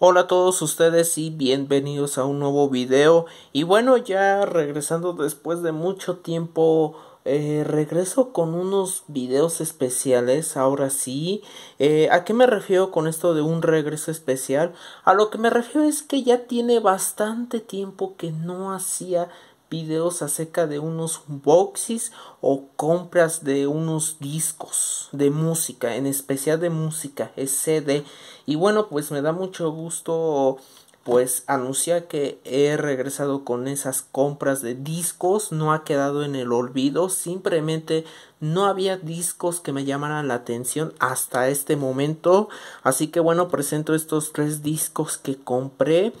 Hola a todos ustedes y bienvenidos a un nuevo video y bueno ya regresando después de mucho tiempo eh, regreso con unos videos especiales ahora sí eh, a qué me refiero con esto de un regreso especial a lo que me refiero es que ya tiene bastante tiempo que no hacía videos acerca de unos boxes o compras de unos discos de música, en especial de música, es CD. Y bueno, pues me da mucho gusto pues anunciar que he regresado con esas compras de discos, no ha quedado en el olvido, simplemente no había discos que me llamaran la atención hasta este momento, así que bueno, presento estos tres discos que compré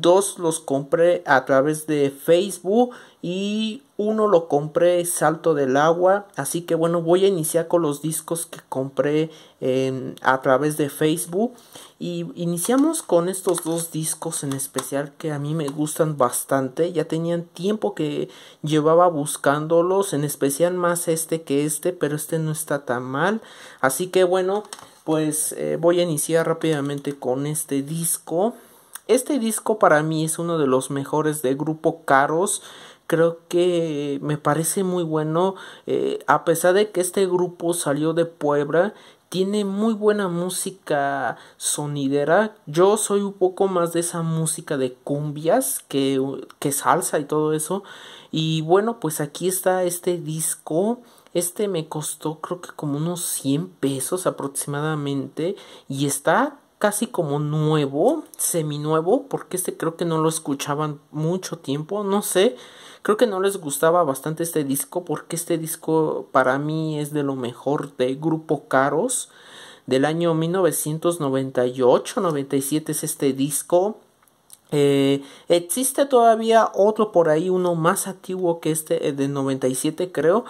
dos los compré a través de Facebook y uno lo compré salto del agua. Así que bueno, voy a iniciar con los discos que compré a través de Facebook. Y iniciamos con estos dos discos en especial que a mí me gustan bastante. Ya tenían tiempo que llevaba buscándolos, en especial más este que este, pero este no está tan mal. Así que bueno, pues eh, voy a iniciar rápidamente con este disco. Este disco para mí es uno de los mejores de grupo Caros. Creo que me parece muy bueno. Eh, a pesar de que este grupo salió de Puebla, tiene muy buena música sonidera. Yo soy un poco más de esa música de cumbias que, que salsa y todo eso. Y bueno, pues aquí está este disco. Este me costó creo que como unos 100 pesos aproximadamente. Y está casi como nuevo, seminuevo, porque este creo que no lo escuchaban mucho tiempo, no sé, creo que no les gustaba bastante este disco, porque este disco para mí es de lo mejor de Grupo Caros, del año 1998-97 es este disco. Eh, existe todavía otro por ahí, uno más antiguo que este eh, de 97 creo,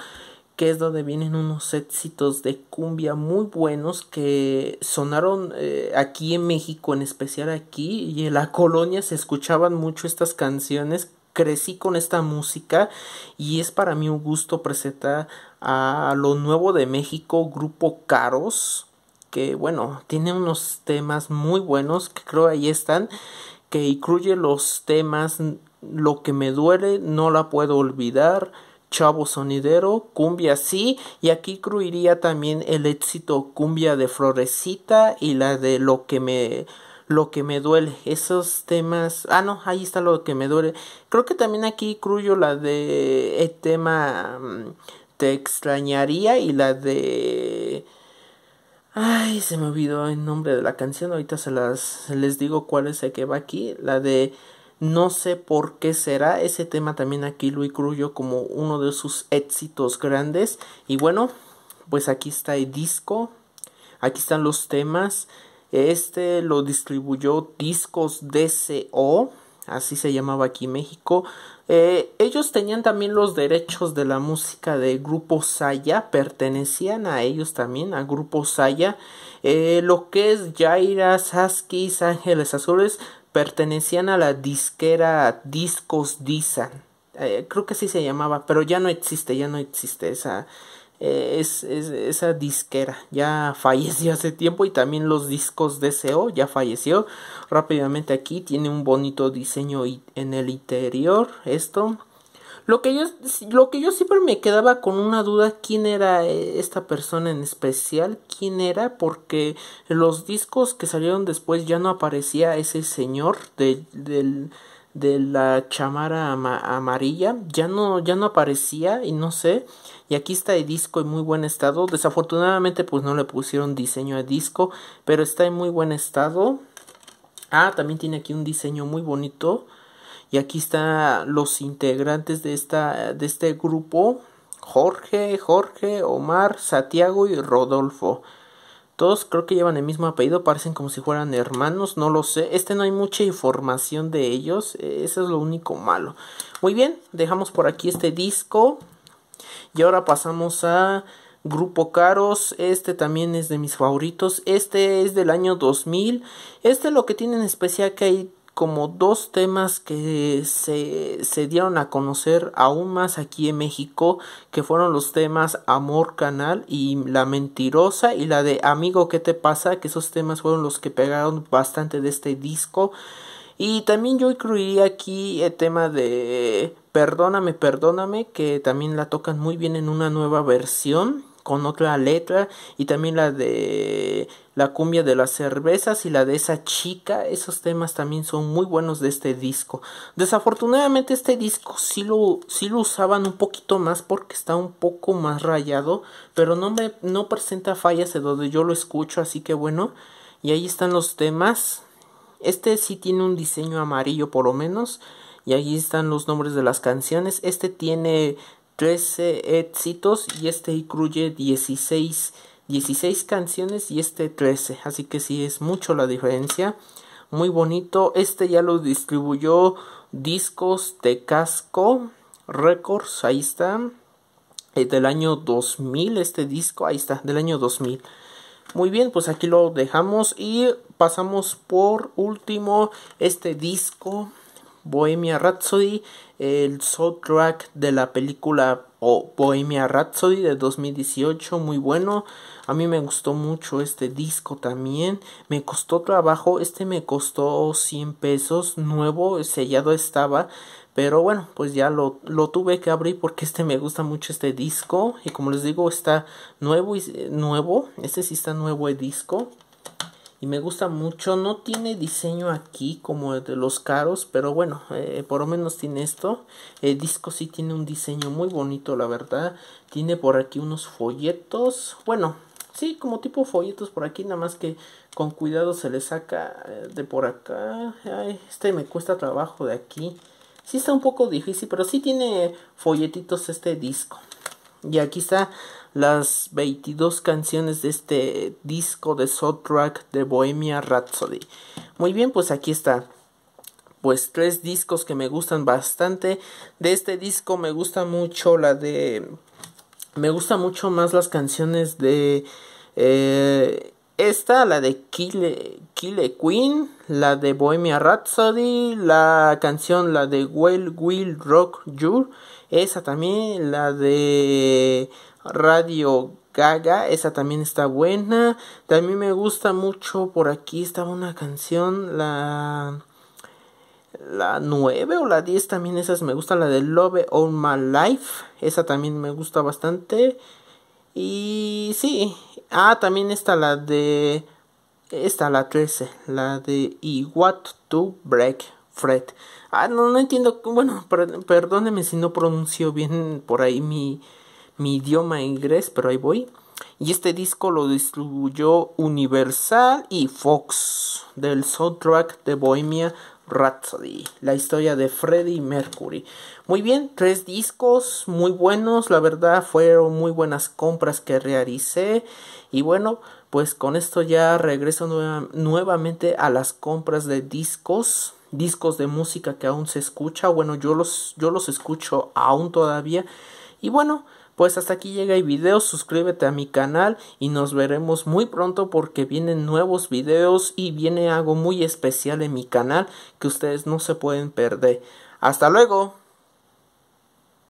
que es donde vienen unos éxitos de cumbia muy buenos que sonaron eh, aquí en México, en especial aquí, y en la colonia se escuchaban mucho estas canciones. Crecí con esta música y es para mí un gusto presentar a lo nuevo de México, Grupo Caros, que bueno, tiene unos temas muy buenos que creo ahí están, que incluye los temas Lo que me duele, no la puedo olvidar, chavo sonidero, cumbia sí, y aquí cruiría también el éxito cumbia de Florecita y la de lo que me lo que me duele, esos temas, ah no, ahí está lo que me duele. Creo que también aquí cruyo la de el tema mm, te extrañaría y la de Ay, se me olvidó el nombre de la canción. Ahorita se las les digo cuál es el que va aquí. La de no sé por qué será. Ese tema también aquí lo incluyo como uno de sus éxitos grandes. Y bueno, pues aquí está el disco. Aquí están los temas. Este lo distribuyó Discos DCO. Así se llamaba aquí México. Eh, ellos tenían también los derechos de la música de Grupo Saya, pertenecían a ellos también, a Grupo Saya. Eh, lo que es Jaira, Saskis, Ángeles Azules, pertenecían a la disquera Discos Diza. Eh, creo que así se llamaba, pero ya no existe, ya no existe esa, eh, esa disquera. Ya falleció hace tiempo y también los discos DCO ya falleció. Rápidamente aquí tiene un bonito diseño en el interior. Esto lo que, yo, lo que yo siempre me quedaba con una duda, quién era eh, esta persona en especial, quién era, porque los discos que salieron después ya no aparecía ese señor de, de la chamara amarilla, ya no, ya no aparecía y no sé, y aquí está el disco en muy buen estado, desafortunadamente pues no le pusieron diseño al disco, pero está en muy buen estado. Ah, también tiene aquí un diseño muy bonito y aquí están los integrantes de, esta, de este grupo. Jorge, Jorge, Omar, Santiago y Rodolfo. Todos creo que llevan el mismo apellido, parecen como si fueran hermanos, no lo sé. Este no hay mucha información de ellos, e, eso es lo único malo. Muy bien, dejamos por aquí este disco. Y ahora pasamos a Grupo Caros, este también es de mis favoritos. Este es del año 2000. Este lo que tiene en especial que hay como dos temas que se, se dieron a conocer aún más aquí en México, que fueron los temas Amor Canal y La Mentirosa y la de Amigo, ¿qué te pasa? Que esos temas fueron los que pegaron bastante de este disco. Y también yo incluiría aquí el tema de Perdóname, perdóname, que también la tocan muy bien en una nueva versión con otra letra y también la de la cumbia de las cervezas y la de esa chica, esos temas también son muy buenos de este disco. Desafortunadamente este disco sí lo, lo usaban un poquito más porque está un poco más rayado, pero no, me, no presenta fallas de donde yo lo escucho, así que bueno, y ahí están los temas. Este sí tiene un diseño amarillo por lo menos. Y ahí están los nombres de las canciones. Este tiene 13 éxitos y este incluye 16, 16 canciones y este 13. Así que sí es mucho la diferencia. Muy bonito. Este ya lo distribuyó Discos de Casco Records. Ahí está. del año 2000 este disco. Ahí está. Del año 2000. Muy bien, pues aquí lo dejamos y pasamos por último este disco Bohemia Rhapsody, el soundtrack de la película oh, Bohemia Rhapsody de 2018, muy bueno. A mí me gustó mucho este disco también. Me costó trabajo, este me costó 100 pesos, nuevo, sellado estaba. Pero bueno, pues ya lo, lo, tuve que abrir porque este me gusta mucho este disco. Y como les digo, está nuevo y eh, nuevo. Este sí está nuevo el disco y me gusta mucho. No tiene diseño aquí como de los caros, pero bueno, eh, por lo menos tiene esto. El disco sí tiene un diseño muy bonito, la verdad. Tiene por aquí unos folletos, bueno, sí, como tipo folletos por aquí, nada más que con cuidado se le saca eh, de por acá. este me cuesta trabajo de aquí. Sí está un poco difícil, pero sí tiene folletitos este disco. Y aquí está las 22 canciones de este disco de soundtrack de Bohemia Rhapsody. Muy bien, pues aquí está. Pues tres discos que me gustan bastante. De este disco me gusta mucho la de... Me gusta mucho más las canciones de... Eh, esta, la de Kille Queen, la de Bohemia Rhapsody, la canción, la de Well Will Rock You, esa también, la de Radio Gaga, esa también está buena. También me gusta mucho, por aquí estaba una canción, la... La 9 o la 10 también esas me gusta, la de Love All My Life, esa también me gusta bastante. Y sí, ah, también está la de... Esta, la 13, la de y What to Break Fred. Ah, no, no entiendo, bueno, perdóneme si no pronuncio bien por ahí mi mi idioma inglés, pero ahí voy. Y este disco lo distribuyó Universal y Fox del soundtrack de Bohemia Rhapsody, la historia de Freddie Mercury. Muy bien, tres discos muy buenos, la verdad fueron muy buenas compras que realicé y bueno, pues con esto ya regreso nuevamente a las compras de discos, discos de música que aún se escucha, bueno, yo los yo los escucho aún todavía y bueno, pues hasta aquí llega el video, suscríbete a mi canal y nos veremos muy pronto porque vienen nuevos videos y viene algo muy especial en mi canal que ustedes no se pueden perder. Hasta luego.